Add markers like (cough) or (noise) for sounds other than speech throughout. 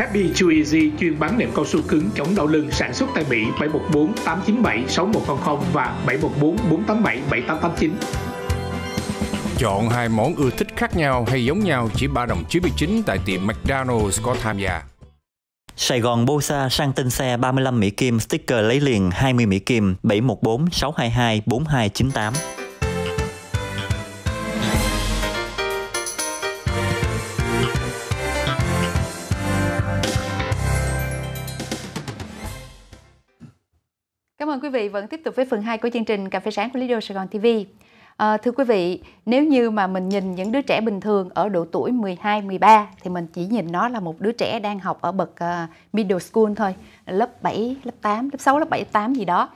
Happy Chew Easy chuyên bán nệm cao su cứng chống đau lưng sản xuất tại Mỹ 714 897 6100 và 714 487 7889 chọn hai món ưa thích khác nhau hay giống nhau chỉ 3 đồng 99 tại tiệm McDonald's có tham gia. Sài Gòn Bosa sang tên xe 35 Mỹ Kim, sticker lấy liền 20 Mỹ Kim, 714 622 4298. Cảm ơn quý vị vẫn tiếp tục với phần 2 của chương trình Cà phê sáng của Lido Sài Gòn TV. À, ờ, thưa quý vị, nếu như mà mình nhìn những đứa trẻ bình thường ở độ tuổi 12, 13 thì mình chỉ nhìn nó là một đứa trẻ đang học ở bậc uh, middle school thôi, lớp 7, lớp 8, lớp 6, lớp 7, lớp 8 gì đó.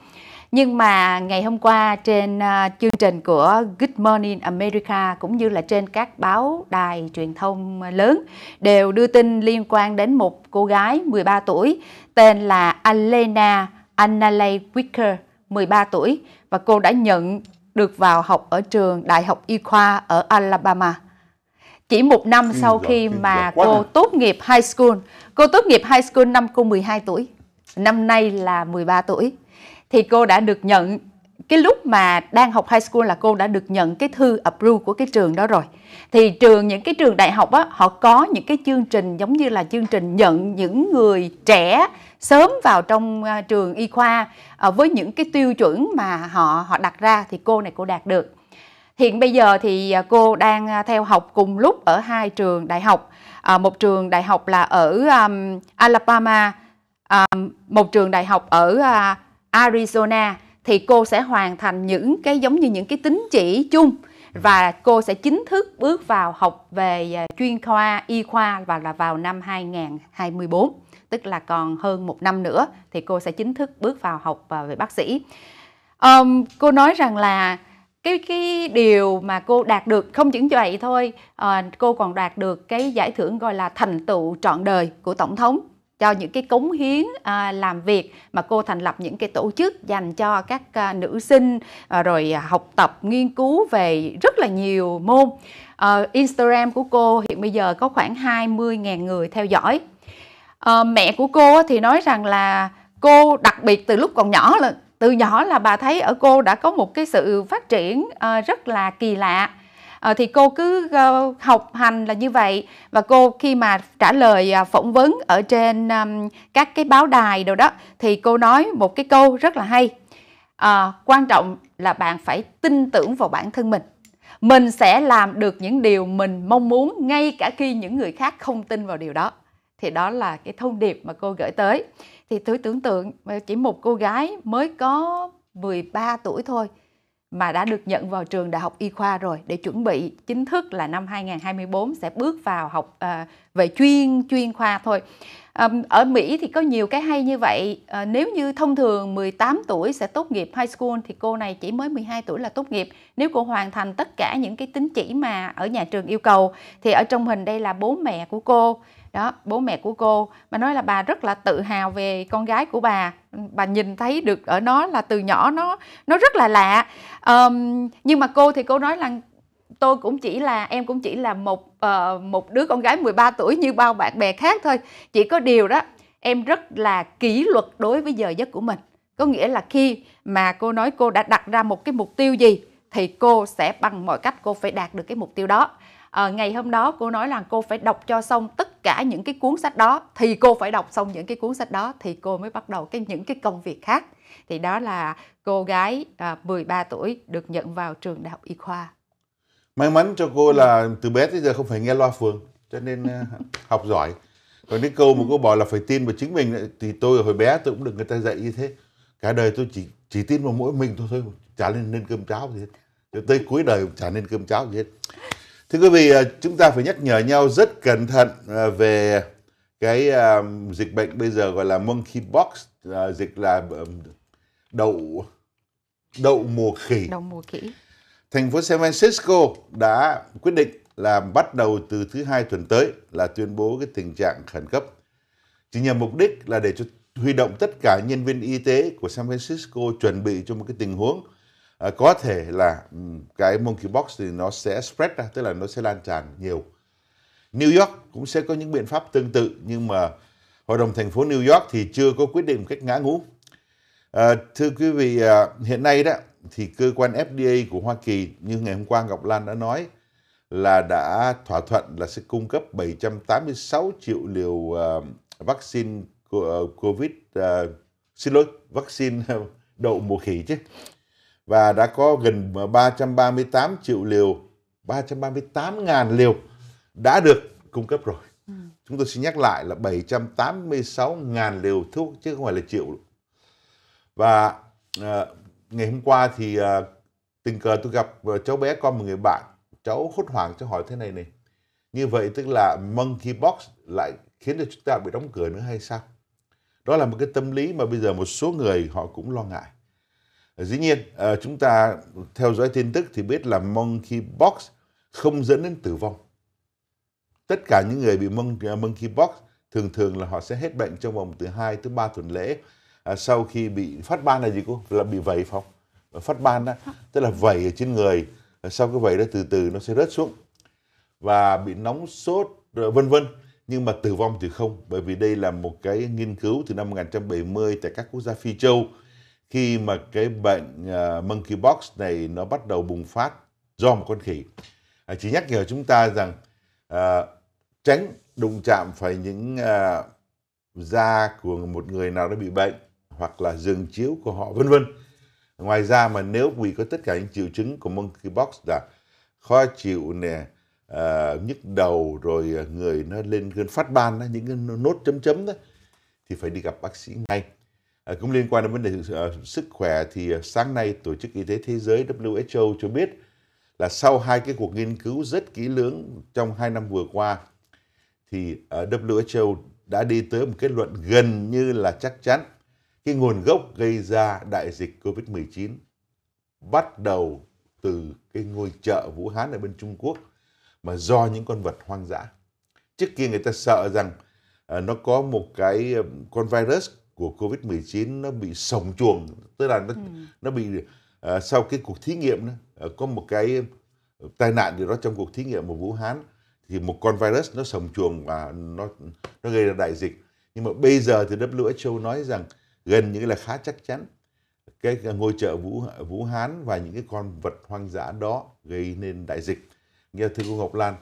Nhưng mà ngày hôm qua trên uh, chương trình của Good Morning America cũng như là trên các báo đài truyền thông lớn đều đưa tin liên quan đến một cô gái 13 tuổi tên là Alena Anna Annalei Wicker, 13 tuổi, và cô đã nhận được vào học ở trường Đại học Y khoa ở Alabama. Chỉ một năm ừ, sau khi mà cô tốt nghiệp high school, cô tốt nghiệp high school năm cô 12 tuổi, năm nay là 13 tuổi, thì cô đã được nhận cái lúc mà đang học high school là cô đã được nhận cái thư approve của cái trường đó rồi thì trường những cái trường đại học á họ có những cái chương trình giống như là chương trình nhận những người trẻ sớm vào trong à, trường y khoa à, với những cái tiêu chuẩn mà họ họ đặt ra thì cô này cô đạt được hiện bây giờ thì à, cô đang theo học cùng lúc ở hai trường đại học một trường đại học là ở Alabama một trường đại học ở Arizona thì cô sẽ hoàn thành những cái giống như những cái tính chỉ chung và cô sẽ chính thức bước vào học về à, chuyên khoa y khoa và là vào năm 2024 tức là còn hơn một năm nữa thì cô sẽ chính thức bước vào học à, về bác sĩ um, cô nói rằng là cái cái điều mà cô đạt được không chỉ vậy thôi à, cô còn đạt được cái giải thưởng gọi là thành tựu trọn đời của tổng thống cho những cái cống hiến à, làm việc mà cô thành lập những cái tổ chức dành cho các à, nữ sinh à, rồi học tập nghiên cứu về rất là nhiều môn à, Instagram của cô hiện bây giờ có khoảng 20.000 người theo dõi à, mẹ của cô thì nói rằng là cô đặc biệt từ lúc còn nhỏ là từ nhỏ là bà thấy ở cô đã có một cái sự phát triển uh, rất là kỳ lạ Ờ, thì cô cứ uh, học hành là như vậy và cô khi mà trả lời uh, phỏng vấn ở trên um, các cái báo đài đồ đó thì cô nói một cái câu rất là hay à, quan trọng là bạn phải tin tưởng vào bản thân mình mình sẽ làm được những điều mình mong muốn ngay cả khi những người khác không tin vào điều đó thì đó là cái thông điệp mà cô gửi tới thì tôi tưởng tượng chỉ một cô gái mới có 13 tuổi thôi mà đã được nhận vào trường Đại học Y khoa rồi để chuẩn bị chính thức là năm 2024 sẽ bước vào học à, về chuyên chuyên khoa thôi. À, ở Mỹ thì có nhiều cái hay như vậy. À, nếu như thông thường 18 tuổi sẽ tốt nghiệp high school thì cô này chỉ mới 12 tuổi là tốt nghiệp. Nếu cô hoàn thành tất cả những cái tính chỉ mà ở nhà trường yêu cầu thì ở trong hình đây là bố mẹ của cô đó bố mẹ của cô mà nói là bà rất là tự hào về con gái của bà bà nhìn thấy được ở nó là từ nhỏ nó nó rất là lạ um, nhưng mà cô thì cô nói là tôi cũng chỉ là em cũng chỉ là một uh, một đứa con gái 13 tuổi như bao bạn bè khác thôi chỉ có điều đó em rất là kỷ luật đối với giờ giấc của mình có nghĩa là khi mà cô nói cô đã đặt ra một cái mục tiêu gì thì cô sẽ bằng mọi cách cô phải đạt được cái mục tiêu đó à, ngày hôm đó cô nói là cô phải đọc cho xong tất cả những cái cuốn sách đó thì cô phải đọc xong những cái cuốn sách đó thì cô mới bắt đầu cái những cái công việc khác thì đó là cô gái à, 13 tuổi được nhận vào trường đại học y khoa may mắn cho cô là ừ. từ bé tới giờ không phải nghe loa phường cho nên à, (laughs) học giỏi còn cái câu mà ừ. cô bảo là phải tin vào chính mình thì tôi hồi bé tôi cũng được người ta dạy như thế cả đời tôi chỉ chỉ tin vào mỗi mình thôi thôi chả lên nên cơm cháo gì hết tới cuối đời chả nên cơm cháo gì hết Thưa quý vị, à, chúng ta phải nhắc nhở nhau rất cẩn thận à, về cái à, dịch bệnh bây giờ gọi là monkeypox, dịch là đậu đậu mùa khỉ. Đậu mùa khỉ. Thành phố San Francisco đã quyết định là bắt đầu từ thứ hai tuần tới là tuyên bố cái tình trạng khẩn cấp. Chỉ nhằm mục đích là để cho huy động tất cả nhân viên y tế của San Francisco chuẩn bị cho một cái tình huống à, có thể là cái monkeypox thì nó sẽ spread ra tức là nó sẽ lan tràn nhiều New York cũng sẽ có những biện pháp tương tự nhưng mà hội đồng thành phố New York thì chưa có quyết định một cách ngã ngũ à, thưa quý vị à, hiện nay đó thì cơ quan FDA của Hoa Kỳ như ngày hôm qua Ngọc Lan đã nói là đã thỏa thuận là sẽ cung cấp 786 triệu liều uh, vaccine COVID uh, xin lỗi vaccine (laughs) đậu mùa khỉ chứ và đã có gần 338 triệu liều, 338.000 liều đã được cung cấp rồi. Ừ. Chúng tôi xin nhắc lại là 786.000 liều thuốc chứ không phải là triệu. Và à, ngày hôm qua thì à, tình cờ tôi gặp ờ, cháu bé con một người bạn, cháu hốt hoảng cháu hỏi thế này này. Như vậy tức là monkeypox lại khiến cho chúng ta bị đóng cửa nữa hay sao? Đó là một cái tâm lý mà bây giờ một số người họ cũng lo ngại Dĩ nhiên, ờ, chúng ta theo dõi tin tức thì biết là monkeypox không dẫn đến tử vong. Tất cả những người bị ờ, monkeypox thường thường là họ sẽ hết bệnh trong vòng từ 2 tới 3 tuần lễ à, sau khi bị phát ban là gì cô? Là bị vẩy phong ờ, Phát ban đó, tức là vẩy ở trên người, sau cái vẩy đó từ từ nó sẽ rớt xuống và bị nóng sốt vân vân nhưng mà tử vong thì không bởi vì đây là một cái nghiên cứu từ năm 1970 tại các quốc gia Phi Châu khi mà cái bệnh uh, monkeypox này nó bắt đầu bùng phát do một con khỉ. À, chỉ nhắc nhở chúng ta rằng uh, tránh đụng chạm phải những uh, da của một người nào đã bị bệnh hoặc là giường chiếu của họ vân vân. Ngoài ra mà nếu vì có tất cả những triệu chứng của monkeypox là khó chịu nè, uh, nhức đầu rồi người nó lên cơn phát ban những cái nốt chấm chấm đó thì phải đi gặp bác sĩ ngay. À, cũng liên quan đến vấn đề ờ, sức khỏe thì ờ, sáng nay Tổ chức Y tế Thế giới WHO cho biết là sau hai cái cuộc nghiên cứu rất kỹ lưỡng trong hai năm vừa qua thì ờ, WHO đã đi tới một kết luận gần như là chắc chắn cái nguồn gốc gây ra đại dịch Covid-19 bắt đầu từ cái ngôi chợ Vũ Hán ở bên Trung Quốc mà do những con vật hoang dã. Trước kia người ta sợ rằng uh, nó có một cái con virus của Covid-19 nó bị sổng chuồng, tức là nó ừ. nó bị uh, sau cái cuộc thí nghiệm đó, uh, có một cái ờ, tai nạn gì đó trong cuộc thí nghiệm ở Vũ Hán thì một con virus nó sổng chuồng và nó nó gây ra đại dịch. Nhưng mà bây giờ thì WHO nói rằng gần như là khá chắc chắn cái ngôi chợ Vũ Vũ Hán và những cái con vật hoang dã đó gây nên đại dịch. Nghe thưa cô Ngọc Lan,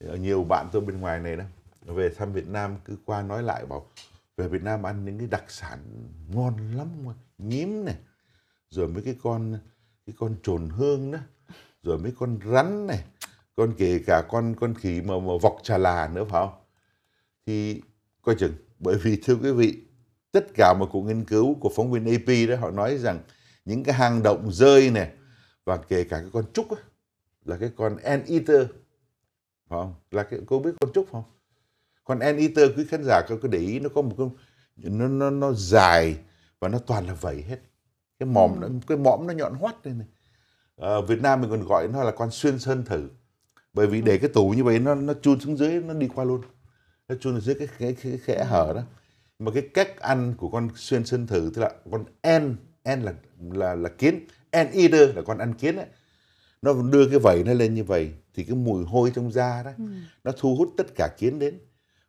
ờ, nhiều bạn tôi bên ngoài này đó về thăm Việt Nam cứ qua nói lại bảo về Việt Nam ăn những cái đặc sản ngon lắm nhím này rồi mấy cái con cái con trồn hương đó rồi mấy con rắn này con kể cả con con khỉ mà, mà vọc trà là nữa phải không thì coi chừng bởi vì thưa quý vị tất cả mà cuộc nghiên cứu của phóng viên AP đó họ nói rằng những cái hang động rơi này và kể cả cái con trúc ấy, là cái con anteater phải không là cái cô biết con trúc không còn end eater quý khán giả có, có để ý nó có một cái nó nó nó dài và nó toàn là vẩy hết cái mỏm ừ. nó, cái mõm nó nhọn hoắt lên này à, Việt Nam mình còn gọi nó là con xuyên sơn thử bởi vì ừ. để cái tủ như vậy nó nó chun xuống dưới nó đi qua luôn nó chun xuống dưới cái cái, cái kẽ hở đó mà cái cách ăn của con xuyên sơn thử tức là con en en là là là kiến en eater là con ăn kiến ấy nó đưa cái vẩy nó lên như vậy thì cái mùi hôi trong da đó ừ. nó thu hút tất cả kiến đến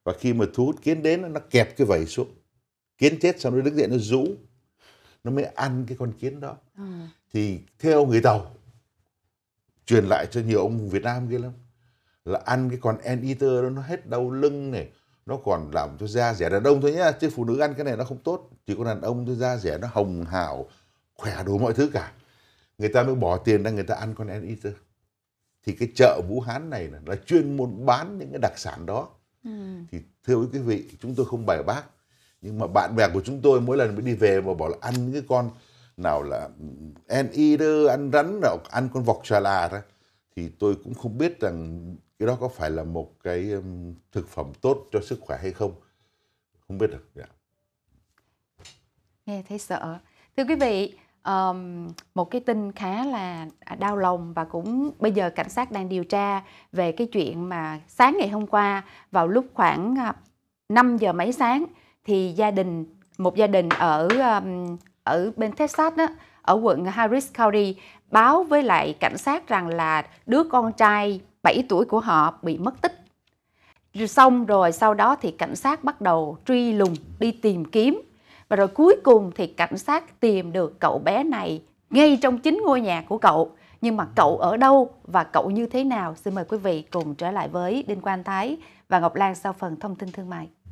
và khi mà thu hút kiến đến nó kẹp cái vảy xuống kiến chết xong nó đứng dậy nó rũ nó mới ăn cái con kiến đó à. thì theo người tàu truyền lại cho nhiều ông Việt Nam kia lắm là ăn cái con en eater đó nó hết đau lưng này nó còn làm cho da rẻ đàn ông thôi nhá chứ phụ nữ ăn cái này nó không tốt chỉ có đàn ông cho da rẻ nó hồng hào khỏe đủ mọi thứ cả người ta mới bỏ tiền ra người ta ăn con en eater thì cái chợ Vũ Hán này là, chuyên môn bán những cái đặc sản đó thì thưa quý vị, chúng tôi không bài bác nhưng mà bạn bè của chúng tôi mỗi lần mới đi về mà bảo là ăn những cái con nào là ăn y ăn rắn nào ăn con vọc xà là đó thì tôi cũng không biết rằng cái đó có phải là một cái thực phẩm tốt cho sức khỏe hay không không biết được yeah. Dạ. nghe thấy sợ thưa quý vị um, một cái tin khá là đau lòng và cũng bây giờ cảnh sát đang điều tra về cái chuyện mà sáng ngày hôm qua vào lúc khoảng 5 à, giờ mấy sáng thì gia đình một gia đình ở um, ở bên Texas đó ở quận Harris County báo với lại cảnh sát rằng là đứa con trai 7 tuổi của họ bị mất tích. Xong rồi sau đó thì cảnh sát bắt đầu truy lùng đi tìm kiếm và rồi cuối cùng thì cảnh sát tìm được cậu bé này ngay trong chính ngôi nhà của cậu nhưng mà cậu ở đâu và cậu như thế nào xin mời quý vị cùng trở lại với Đinh Quang Thái và Ngọc Lan sau phần thông tin thương mại